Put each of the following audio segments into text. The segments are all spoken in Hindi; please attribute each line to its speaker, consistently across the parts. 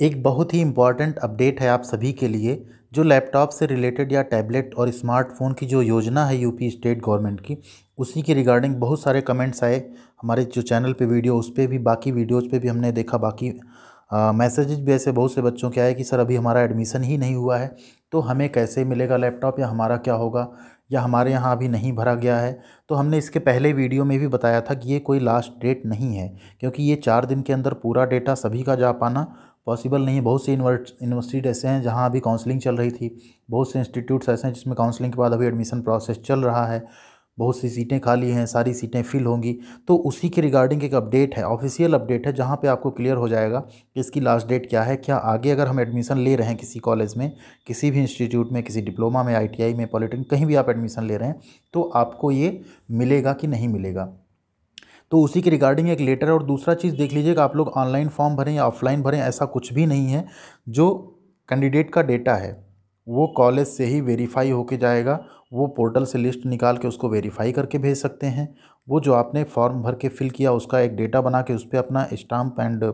Speaker 1: एक बहुत ही इम्पॉर्टेंट अपडेट है आप सभी के लिए जो लैपटॉप से रिलेटेड या टैबलेट और स्मार्टफोन की जो योजना है यूपी स्टेट गवर्नमेंट की उसी के रिगार्डिंग बहुत सारे कमेंट्स आए हमारे जो चैनल पे वीडियो उस पर भी बाकी वीडियोज़ पे भी हमने देखा बाकी मैसेजेज भी ऐसे बहुत से बच्चों के आए कि सर अभी हमारा एडमिशन ही नहीं हुआ है तो हमें कैसे मिलेगा लैपटॉप या हमारा क्या होगा या हमारे यहाँ अभी नहीं भरा गया है तो हमने इसके पहले वीडियो में भी बताया था कि ये कोई लास्ट डेट नहीं है क्योंकि ये चार दिन के अंदर पूरा डेटा सभी का जा पाना पॉसिबल नहीं है बहुत से यूनिवर्सिटी ऐसे हैं जहाँ अभी काउंसलिंग चल रही थी बहुत से इंस्टीट्यूट्स ऐसे हैं जिसमें काउंसलिंग के बाद अभी एडमिशन प्रोसेस चल रहा है बहुत सी सीटें खाली हैं सारी सीटें फिल होंगी तो उसी के रिगार्डिंग एक अपडेट है ऑफिशियल अपडेट है जहाँ पे आपको क्लियर हो जाएगा कि इसकी लास्ट डेट क्या है क्या आगे अगर हम एडमिशन ले रहे हैं किसी कॉलेज में किसी भी इंस्टीट्यूट में किसी डिप्लोमा में आईटीआई में पॉलिटेक्निक कहीं भी आप एडमिशन ले रहे हैं तो आपको ये मिलेगा कि नहीं मिलेगा तो उसी के रिगार्डिंग एक लेटर और दूसरा चीज़ देख लीजिएगा आप लोग ऑनलाइन फॉर्म भरें या ऑफलाइन भरें ऐसा कुछ भी नहीं है जो कैंडिडेट का डेटा है वो कॉलेज से ही वेरीफाई होके जाएगा वो पोर्टल से लिस्ट निकाल के उसको वेरीफाई करके भेज सकते हैं वो जो आपने फॉर्म भर के फिल किया उसका एक डेटा बना के उस पर अपना स्टाम्प एंड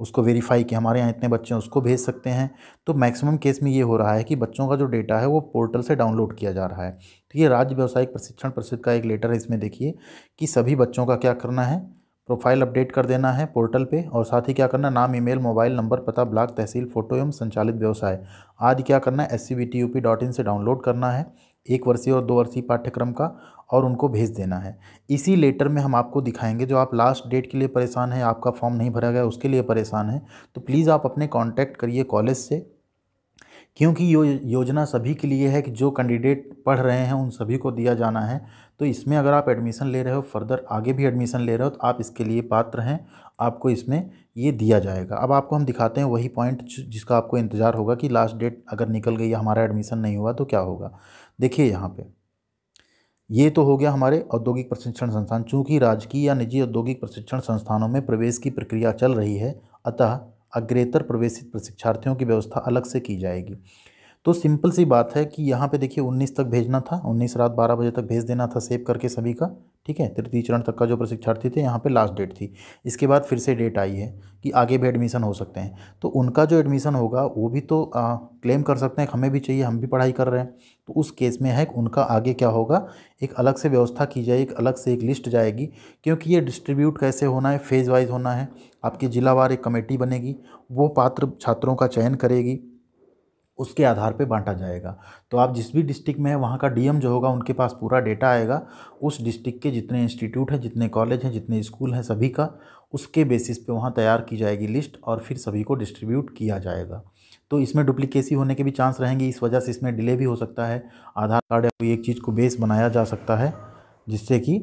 Speaker 1: उसको वेरीफाई कि हमारे यहाँ इतने बच्चे हैं उसको भेज सकते हैं तो मैक्सिमम केस में ये हो रहा है कि बच्चों का जो डेटा है वो पोर्टल से डाउनलोड किया जा रहा है तो ये राज्य व्यावसायिक प्रशिक्षण परिषद का एक लेटर है इसमें देखिए कि सभी बच्चों का क्या करना है प्रोफाइल अपडेट कर देना है पोर्टल पे और साथ ही क्या करना नाम ईमेल मोबाइल नंबर पता ब्लॉक तहसील फ़ोटो एवं संचालित व्यवसाय आदि क्या करना है एस से डाउनलोड करना है एक वर्षीय और दो वर्षीय पाठ्यक्रम का और उनको भेज देना है इसी लेटर में हम आपको दिखाएंगे जो आप लास्ट डेट के लिए परेशान हैं आपका फॉर्म नहीं भरा गया उसके लिए परेशान हैं तो प्लीज़ आप अपने कांटेक्ट करिए कॉलेज से क्योंकि यो योजना सभी के लिए है कि जो कैंडिडेट पढ़ रहे हैं उन सभी को दिया जाना है तो इसमें अगर आप एडमिशन ले रहे हो फर्दर आगे भी एडमिशन ले रहे हो तो आप इसके लिए पात्र हैं आपको इसमें ये दिया जाएगा अब आपको हम दिखाते हैं वही पॉइंट जिसका आपको इंतज़ार होगा कि लास्ट डेट अगर निकल गई या हमारा एडमिशन नहीं हुआ तो क्या होगा देखिए यहाँ पे ये तो हो गया हमारे औद्योगिक प्रशिक्षण संस्थान चूँकि राजकीय या निजी औद्योगिक प्रशिक्षण संस्थानों में प्रवेश की प्रक्रिया चल रही है अतः अग्रेतर प्रवेशित प्रशिक्षार्थियों की व्यवस्था अलग से की जाएगी तो सिंपल सी बात है कि यहाँ पे देखिए 19 तक भेजना था 19 रात 12 बजे तक भेज देना था सेव करके सभी का ठीक है तृतीय चरण तक का जो प्रशिक्षार्थी थे यहाँ पे लास्ट डेट थी इसके बाद फिर से डेट आई है कि आगे भी एडमिशन हो सकते हैं तो उनका जो एडमिशन होगा वो भी तो आ, क्लेम कर सकते हैं हमें भी चाहिए हम भी पढ़ाई कर रहे हैं तो उस केस में है उनका आगे क्या होगा एक अलग से व्यवस्था की जाए एक अलग से एक लिस्ट जाएगी क्योंकि ये डिस्ट्रीब्यूट कैसे होना है फेज़ वाइज होना है आपकी जिलावार एक कमेटी बनेगी वो पात्र छात्रों का चयन करेगी उसके आधार पे बांटा जाएगा तो आप जिस भी डिस्ट्रिक्ट में है वहाँ का डीएम जो होगा उनके पास पूरा डेटा आएगा उस डिस्ट्रिक्ट के जितने इंस्टीट्यूट हैं जितने कॉलेज हैं जितने स्कूल हैं सभी का उसके बेसिस पे वहाँ तैयार की जाएगी लिस्ट और फिर सभी को डिस्ट्रीब्यूट किया जाएगा तो इसमें डुप्लीकेसी होने के भी चांस रहेंगे इस वजह से इसमें डिले भी हो सकता है आधार कार्ड या कोई एक चीज़ को बेस बनाया जा सकता है जिससे कि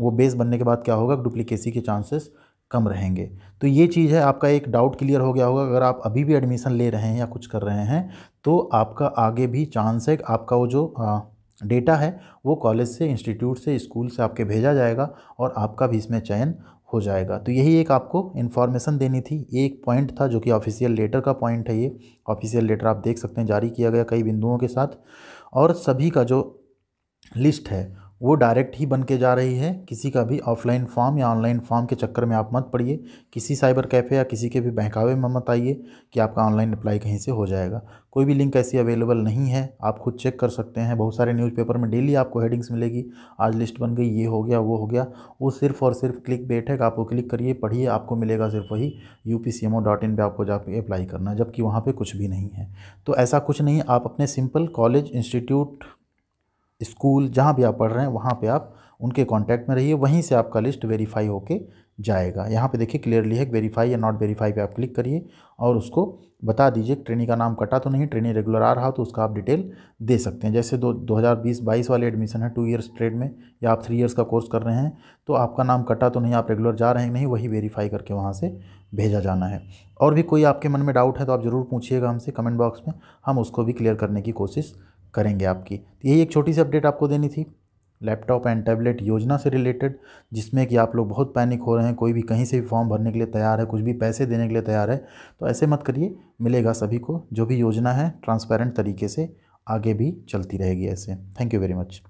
Speaker 1: वो बेस बनने के बाद क्या होगा डुप्लीकेसी के चांसेस कम रहेंगे तो ये चीज़ है आपका एक डाउट क्लियर हो गया होगा अगर आप अभी भी एडमिशन ले रहे हैं या कुछ कर रहे हैं तो आपका आगे भी चांस है आपका वो जो आ, डेटा है वो कॉलेज से इंस्टीट्यूट से स्कूल से आपके भेजा जाएगा और आपका भी इसमें चयन हो जाएगा तो यही एक आपको इन्फॉर्मेशन देनी थी एक पॉइंट था जो कि ऑफिशियल लेटर का पॉइंट है ये ऑफिशियल लेटर आप देख सकते हैं जारी किया गया कई बिंदुओं के साथ और सभी का जो लिस्ट है वो डायरेक्ट ही बन के जा रही है किसी का भी ऑफलाइन फॉर्म या ऑनलाइन फॉर्म के चक्कर में आप मत पड़िए किसी साइबर कैफ़े या किसी के भी बहकावे में मत आइए कि आपका ऑनलाइन अप्लाई कहीं से हो जाएगा कोई भी लिंक ऐसी अवेलेबल नहीं है आप खुद चेक कर सकते हैं बहुत सारे न्यूज़पेपर में डेली आपको हेडिंग्स मिलेगी आज लिस्ट बन गई ये हो गया वो हो गया वो सिर्फ और सिर्फ क्लिक बेट है आपको क्लिक करिए पढ़िए आपको मिलेगा सिर्फ वही U P C M O dot in पर आपको जाके अप्लाई करना जबकि वहाँ पर कुछ भी नहीं है तो ऐसा कुछ नहीं आप अपने सिंपल कॉलेज इंस्टीट्यूट स्कूल जहाँ भी आप पढ़ रहे हैं वहाँ पे आप उनके कांटेक्ट में रहिए वहीं से आपका लिस्ट वेरीफाई होके जाएगा यहाँ पे देखिए क्लियरली है वेरीफाई या नॉट वेरीफाई पे आप क्लिक करिए और उसको बता दीजिए ट्रेनी का नाम कटा तो नहीं ट्रेनी रेगुलर आ रहा तो उसका आप डिटेल दे सकते हैं जैसे दो दो हज़ार बीस बाईस वाले एडमिशन है टू ईयर्स ट्रेड में या आप थ्री ईयर्स का कोर्स कर रहे हैं तो आपका नाम कटा तो नहीं आप रेगुलर जा रहे हैं नहीं वही वेरीफाई करके वहाँ से भेजा जाना है और भी कोई आपके मन में डाउट है तो आप ज़रूर पूछिएगा हमसे कमेंट बॉक्स में हम उसको भी क्लियर करने की कोशिश करेंगे आपकी तो यही एक छोटी सी अपडेट आपको देनी थी लैपटॉप एंड टैबलेट योजना से रिलेटेड जिसमें कि आप लोग बहुत पैनिक हो रहे हैं कोई भी कहीं से भी फॉर्म भरने के लिए तैयार है कुछ भी पैसे देने के लिए तैयार है तो ऐसे मत करिए मिलेगा सभी को जो भी योजना है ट्रांसपेरेंट तरीके से आगे भी चलती रहेगी ऐसे थैंक यू वेरी मच